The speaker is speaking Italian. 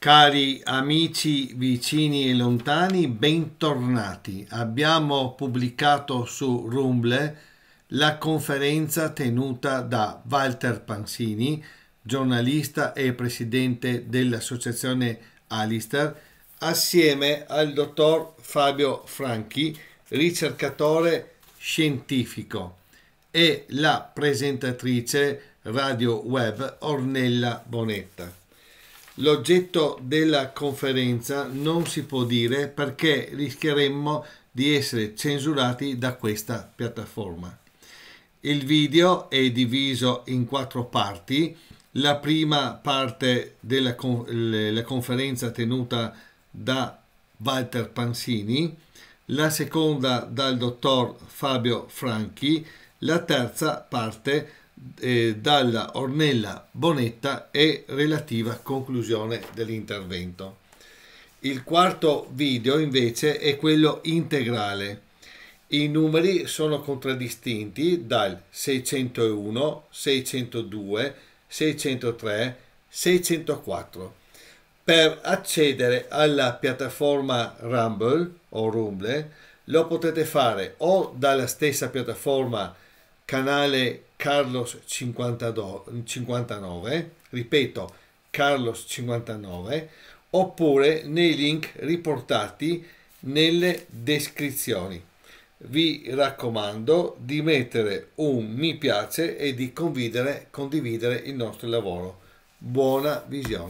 Cari amici vicini e lontani, bentornati. Abbiamo pubblicato su Rumble la conferenza tenuta da Walter Pansini, giornalista e presidente dell'associazione Alistair, assieme al dottor Fabio Franchi, ricercatore scientifico, e la presentatrice radio web Ornella Bonetta. L'oggetto della conferenza non si può dire perché rischieremmo di essere censurati da questa piattaforma. Il video è diviso in quattro parti. La prima parte della conferenza tenuta da Walter Pansini, la seconda dal dottor Fabio Franchi, la terza parte eh, dalla Ornella Bonetta e relativa conclusione dell'intervento. Il quarto video invece è quello integrale. I numeri sono contraddistinti dal 601, 602, 603, 604. Per accedere alla piattaforma Rumble o Rumble lo potete fare o dalla stessa piattaforma canale Carlos 52, 59, ripeto Carlos 59, oppure nei link riportati nelle descrizioni. Vi raccomando di mettere un mi piace e di condividere, condividere il nostro lavoro. Buona visione.